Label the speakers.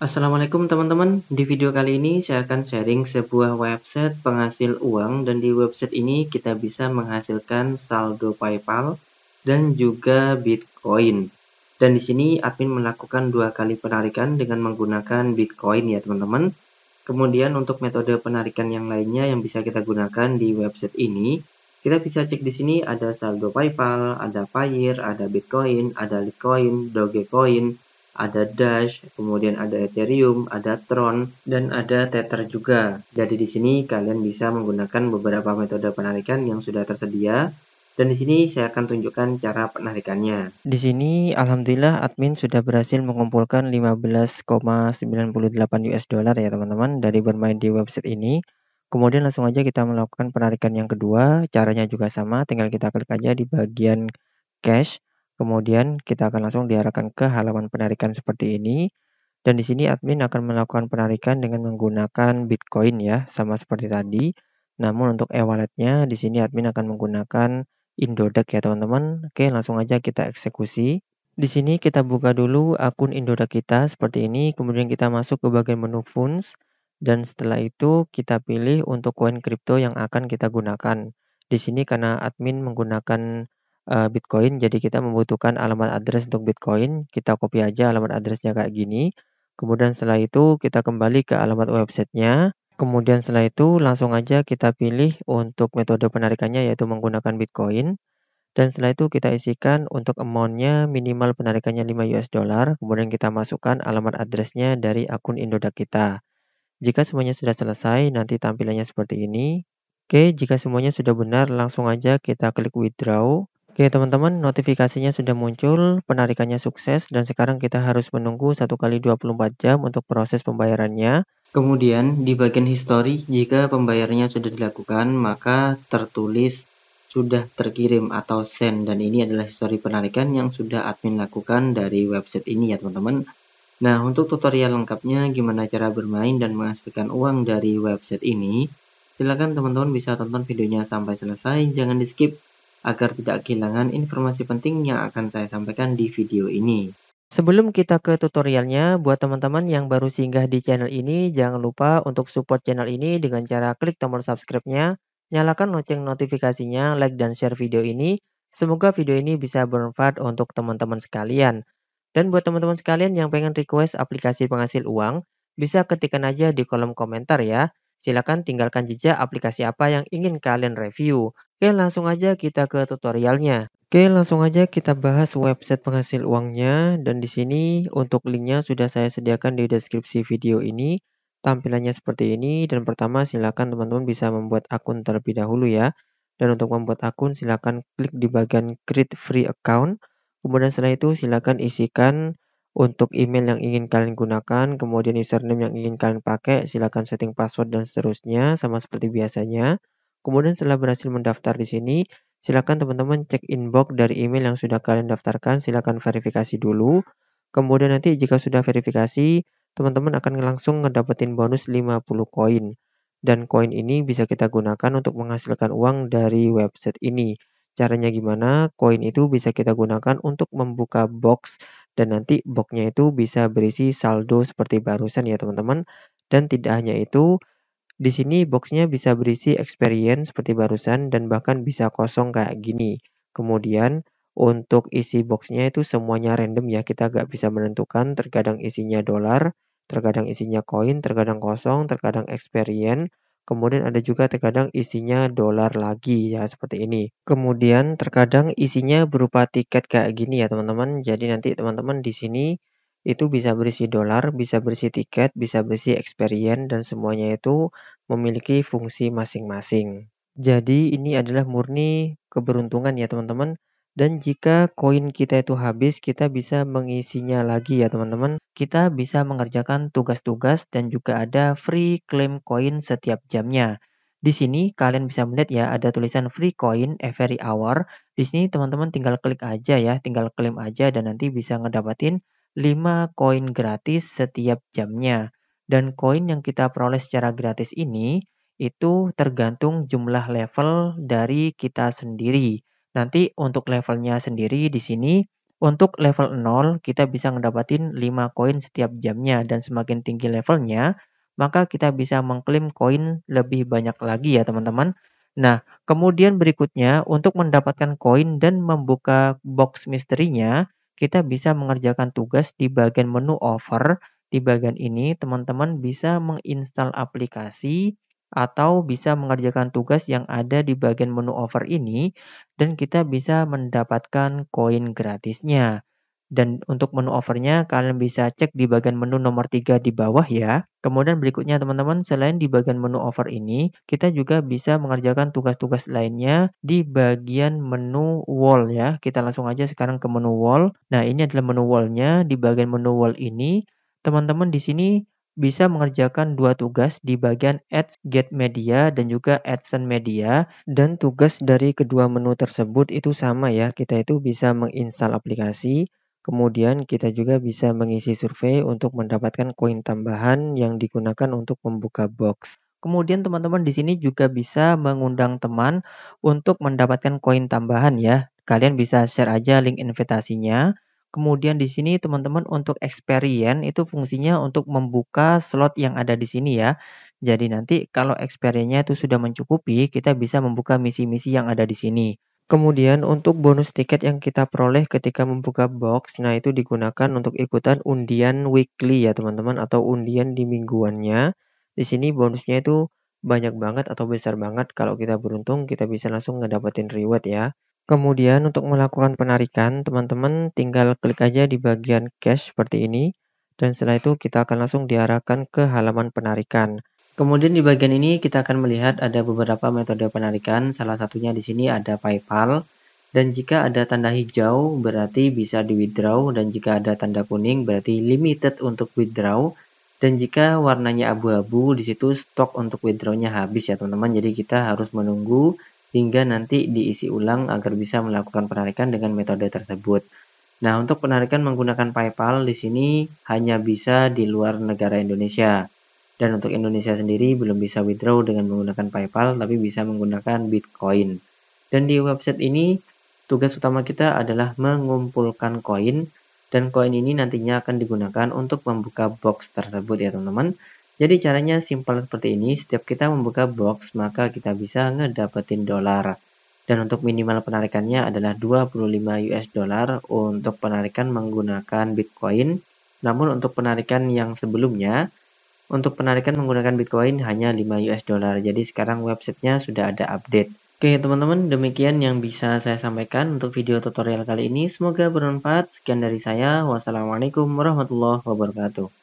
Speaker 1: Assalamualaikum teman-teman, di video kali ini saya akan sharing sebuah website penghasil uang dan di website ini kita bisa menghasilkan saldo PayPal dan juga Bitcoin. Dan di sini admin melakukan dua kali penarikan dengan menggunakan Bitcoin ya teman-teman. Kemudian untuk metode penarikan yang lainnya yang bisa kita gunakan di website ini, kita bisa cek di sini ada saldo PayPal, ada Payeer, ada Bitcoin, ada Litecoin, Dogecoin, ada Dash, kemudian ada Ethereum, ada Tron, dan ada Tether juga. Jadi di sini kalian bisa menggunakan beberapa metode penarikan yang sudah tersedia dan di sini saya akan tunjukkan cara penarikannya. Di sini alhamdulillah admin sudah berhasil mengumpulkan 15,98 US dollar ya teman-teman dari bermain di website ini. Kemudian langsung aja kita melakukan penarikan yang kedua. Caranya juga sama, tinggal kita klik aja di bagian cash. Kemudian kita akan langsung diarahkan ke halaman penarikan seperti ini. Dan di sini admin akan melakukan penarikan dengan menggunakan Bitcoin ya, sama seperti tadi. Namun untuk e-walletnya di sini admin akan menggunakan Indodax ya teman-teman. Oke, langsung aja kita eksekusi. Di sini kita buka dulu akun Indodax kita seperti ini, kemudian kita masuk ke bagian menu funds dan setelah itu kita pilih untuk koin kripto yang akan kita gunakan. Di sini karena admin menggunakan Eh, Bitcoin. Jadi kita membutuhkan alamat address untuk Bitcoin, kita copy aja alamat addressnya kayak gini. Kemudian setelah itu kita kembali ke alamat websitenya, kemudian setelah itu langsung aja kita pilih untuk metode penarikannya yaitu menggunakan Bitcoin. Dan setelah itu kita isikan untuk amountnya minimal penarikannya 5 US dollar, kemudian kita masukkan alamat addressnya dari akun Indodax kita. Jika semuanya sudah selesai, nanti tampilannya seperti ini. Oke, jika semuanya sudah benar, langsung aja kita klik withdraw. Oke teman-teman, notifikasinya sudah muncul, penarikannya sukses, dan sekarang kita harus menunggu 1 kali 24 jam untuk proses pembayarannya. Kemudian di bagian histori, jika pembayarannya sudah dilakukan, maka tertulis sudah terkirim atau send, dan ini adalah histori penarikan yang sudah admin lakukan dari website ini ya teman-teman. Nah, untuk tutorial lengkapnya gimana cara bermain dan menghasilkan uang dari website ini, silakan teman-teman bisa tonton videonya sampai selesai, jangan di skip agar tidak kehilangan informasi penting yang akan saya sampaikan di video ini. Sebelum kita ke tutorialnya, buat teman-teman yang baru singgah di channel ini, jangan lupa untuk support channel ini dengan cara klik tombol subscribe-nya, nyalakan lonceng notifikasinya, like dan share video ini. Semoga video ini bisa bermanfaat untuk teman-teman sekalian. Dan buat teman-teman sekalian yang pengen request aplikasi penghasil uang, bisa ketikkan aja di kolom komentar ya. Silakan tinggalkan jejak aplikasi apa yang ingin kalian review. Oke, langsung aja kita ke tutorialnya. Oke, langsung aja kita bahas website penghasil uangnya dan di sini untuk linknya sudah saya sediakan di deskripsi video ini. Tampilannya seperti ini dan pertama silakan teman-teman bisa membuat akun terlebih dahulu ya. Dan untuk membuat akun silakan klik di bagian create free account. Kemudian setelah itu silakan isikan untuk email yang ingin kalian gunakan, kemudian username yang ingin kalian pakai, silakan setting password dan seterusnya sama seperti biasanya. Kemudian setelah berhasil mendaftar di sini, silakan teman-teman cek inbox dari email yang sudah kalian daftarkan, silakan verifikasi dulu. Kemudian nanti jika sudah verifikasi, teman-teman akan langsung ngedapetin bonus 50 koin. Dan koin ini bisa kita gunakan untuk menghasilkan uang dari website ini. Caranya gimana? Koin itu bisa kita gunakan untuk membuka box dan nanti boxnya itu bisa berisi saldo seperti barusan ya teman-teman. Dan tidak hanya itu, di sini boxnya bisa berisi experience seperti barusan dan bahkan bisa kosong kayak gini. Kemudian untuk isi boxnya itu semuanya random ya, kita nggak bisa menentukan terkadang isinya dolar, terkadang isinya koin, terkadang kosong, terkadang experience, kemudian ada juga terkadang isinya dolar lagi ya seperti ini. Kemudian terkadang isinya berupa tiket kayak gini ya teman-teman, jadi nanti teman-teman di sini itu bisa berisi dolar, bisa berisi tiket, bisa berisi experience, dan semuanya itu memiliki fungsi masing-masing. Jadi ini adalah murni keberuntungan ya teman-teman. Dan jika koin kita itu habis, kita bisa mengisinya lagi ya teman-teman. Kita bisa mengerjakan tugas-tugas dan juga ada free claim koin setiap jamnya. Di sini kalian bisa melihat ya ada tulisan free coin every hour. Di sini teman-teman tinggal klik aja ya, tinggal klaim aja dan nanti bisa ngedapatin 5 koin gratis setiap jamnya. Dan koin yang kita peroleh secara gratis ini itu tergantung jumlah level dari kita sendiri. Nanti untuk levelnya sendiri di sini untuk level 0 kita bisa mendapatkan 5 koin setiap jamnya dan semakin tinggi levelnya maka kita bisa mengklaim koin lebih banyak lagi ya teman-teman. Nah, kemudian berikutnya untuk mendapatkan koin dan membuka box misterinya, kita bisa mengerjakan tugas di bagian menu over. Di bagian ini, teman-teman bisa menginstal aplikasi atau bisa mengerjakan tugas yang ada di bagian menu over ini dan kita bisa mendapatkan koin gratisnya. Dan untuk menu offernya kalian bisa cek di bagian menu nomor 3 di bawah ya. Kemudian berikutnya teman-teman selain di bagian menu offer ini kita juga bisa mengerjakan tugas-tugas lainnya di bagian menu wall ya. Kita langsung aja sekarang ke menu wall. Nah ini adalah menu wallnya di bagian menu wall ini teman-teman di sini bisa mengerjakan dua tugas di bagian Ads Get Media dan juga AdSense Media dan tugas dari kedua menu tersebut itu sama ya kita itu bisa menginstal aplikasi Kemudian kita juga bisa mengisi survei untuk mendapatkan koin tambahan yang digunakan untuk membuka box. Kemudian teman-teman di sini juga bisa mengundang teman untuk mendapatkan koin tambahan ya. Kalian bisa share aja link invitasinya. Kemudian di sini teman-teman untuk experience itu fungsinya untuk membuka slot yang ada di sini ya. Jadi nanti kalau experience-nya itu sudah mencukupi, kita bisa membuka misi-misi yang ada di sini. Kemudian untuk bonus tiket yang kita peroleh ketika membuka box, nah itu digunakan untuk ikutan undian weekly ya teman-teman atau undian di mingguannya. Di sini bonusnya itu banyak banget atau besar banget kalau kita beruntung kita bisa langsung ngedapetin reward ya. Kemudian untuk melakukan penarikan, teman-teman tinggal klik aja di bagian cash seperti ini. Dan setelah itu kita akan langsung diarahkan ke halaman penarikan. Kemudian di bagian ini kita akan melihat ada beberapa metode penarikan, salah satunya di sini ada PayPal. Dan jika ada tanda hijau berarti bisa di withdraw dan jika ada tanda kuning berarti limited untuk withdraw. Dan jika warnanya abu-abu di situ stok untuk withdrawnya habis ya teman-teman. Jadi kita harus menunggu hingga nanti diisi ulang agar bisa melakukan penarikan dengan metode tersebut. Nah, untuk penarikan menggunakan PayPal di sini hanya bisa di luar negara Indonesia. Dan untuk Indonesia sendiri belum bisa withdraw dengan menggunakan PayPal, tapi bisa menggunakan Bitcoin. Dan di website ini, tugas utama kita adalah mengumpulkan koin, dan koin ini nantinya akan digunakan untuk membuka box tersebut ya teman-teman. Jadi caranya simpel seperti ini, setiap kita membuka box maka kita bisa ngedapetin dolar. Dan untuk minimal penarikannya adalah 25 US dollar untuk penarikan menggunakan Bitcoin. Namun untuk penarikan yang sebelumnya untuk penarikan menggunakan Bitcoin hanya 5 US dollar. Jadi sekarang websitenya sudah ada update. Oke teman-teman, demikian yang bisa saya sampaikan untuk video tutorial kali ini. Semoga bermanfaat. Sekian dari saya. Wassalamualaikum warahmatullahi wabarakatuh.